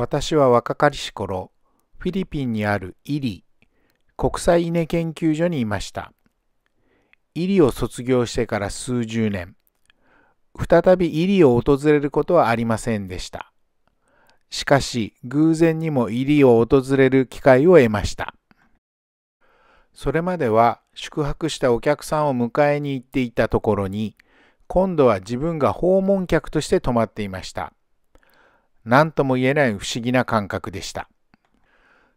私は若かりし頃、フィリピンにあるイリ国際稲研究所にいました。イリを卒業してから数十年、再びイリを訪れることはありませんでした。しかし、偶然にもイリを訪れる機会を得ました。それまでは宿泊したお客さんを迎えに行っていたところに、今度は自分が訪問客として泊まっていました。何とも言えない不思議な感覚でした。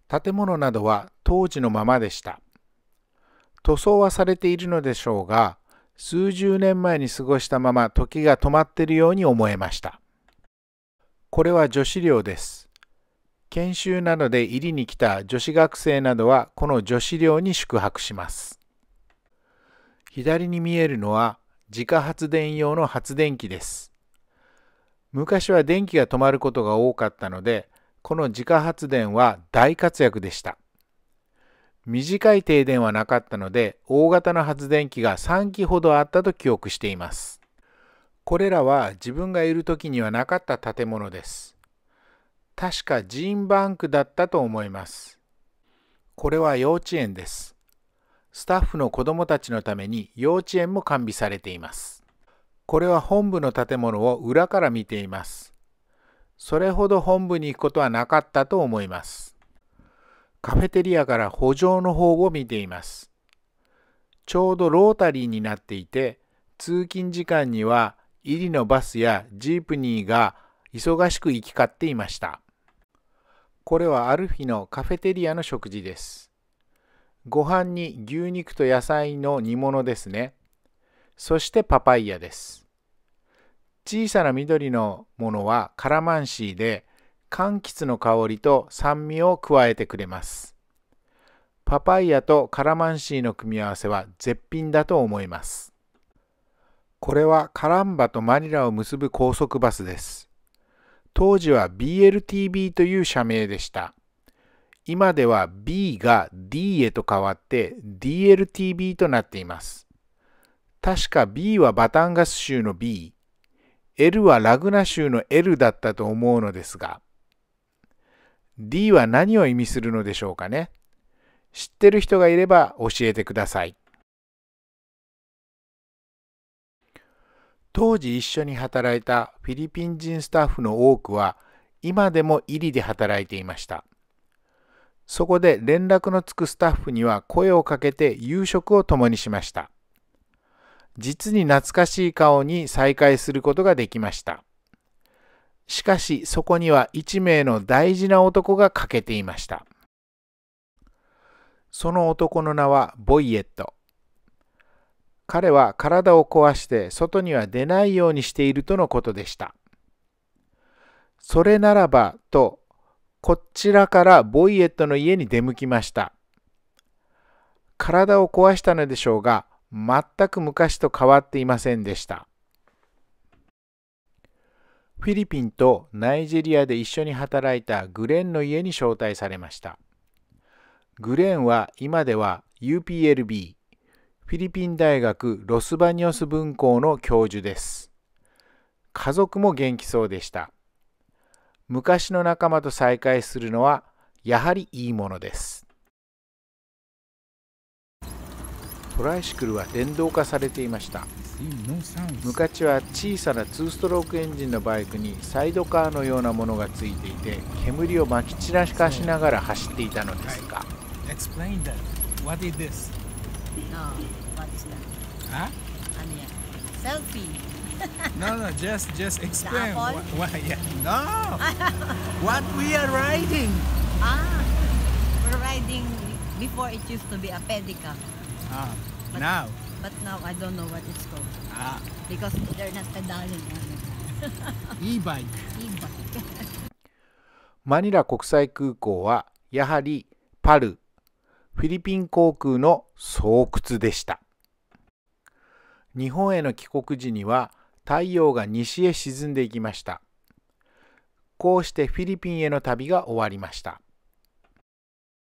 建物などは当時のままでした。塗装はされているのでしょうが、数十年前に過ごしたまま時が止まっているように思えました。これは女子寮です。研修などで入りに来た女子学生などはこの女子寮に宿泊します。左に見えるのは自家発電用の発電機です。昔は電気が止まることが多かったのでこの自家発電は大活躍でした短い停電はなかったので大型の発電機が3機ほどあったと記憶していますこれらは自分がいる時にはなかった建物です確かジーンバンクだったと思いますこれは幼稚園ですスタッフの子どもたちのために幼稚園も完備されていますこれは本部の建物を裏から見ています。それほど本部に行くことはなかったと思います。カフェテリアから補助の方を見ています。ちょうどロータリーになっていて、通勤時間には入りのバスやジープニーが忙しく行き交っていました。これはある日のカフェテリアの食事です。ご飯に牛肉と野菜の煮物ですね。そしてパパイヤです。小さな緑のものはカラマンシーで柑橘の香りと酸味を加えてくれます。パパイヤとカラマンシーの組み合わせは絶品だと思います。これはカランバとマニラを結ぶ高速バスです。当時は BLTB という社名でした。今では B が D へと変わって DLTB となっています。確か B はバタンガス州の B、L はラグナ州の L だったと思うのですが、D は何を意味するのでしょうかね知ってる人がいれば教えてください。当時一緒に働いたフィリピン人スタッフの多くは今でもイリで働いていました。そこで連絡のつくスタッフには声をかけて夕食を共にしました。実に懐かしい顔に再会することができました。しかしそこには一名の大事な男が欠けていました。その男の名はボイエット。彼は体を壊して外には出ないようにしているとのことでした。それならばと、こちらからボイエットの家に出向きました。体を壊したのでしょうが、全く昔と変わっていませんでした。フィリピンとナイジェリアで一緒に働いたグレンの家に招待されました。グレンは今では UPLB フィリピン大学ロスバニオス分校の教授です。家族も元気そうでした。昔の仲間と再会するのはやはりいいものです。トライシクルは電動化されていました昔は小さな2ストロークエンジンのバイクにサイドカーのようなものがついていて煙をまき散らかしながら走っていたのですが Ah, we're riding before it used to be a pedicab. Ah, but, now? But now I don't know what it's called. Ah. Because they're not pedaling on it. E-bike. E-bike. マニラ国際空港はやはりパル、フィリピン航空の巣窟でした。日本への帰国時には太陽が西へ沈んでいきました。こうしてフィリピンへの旅が終わりました。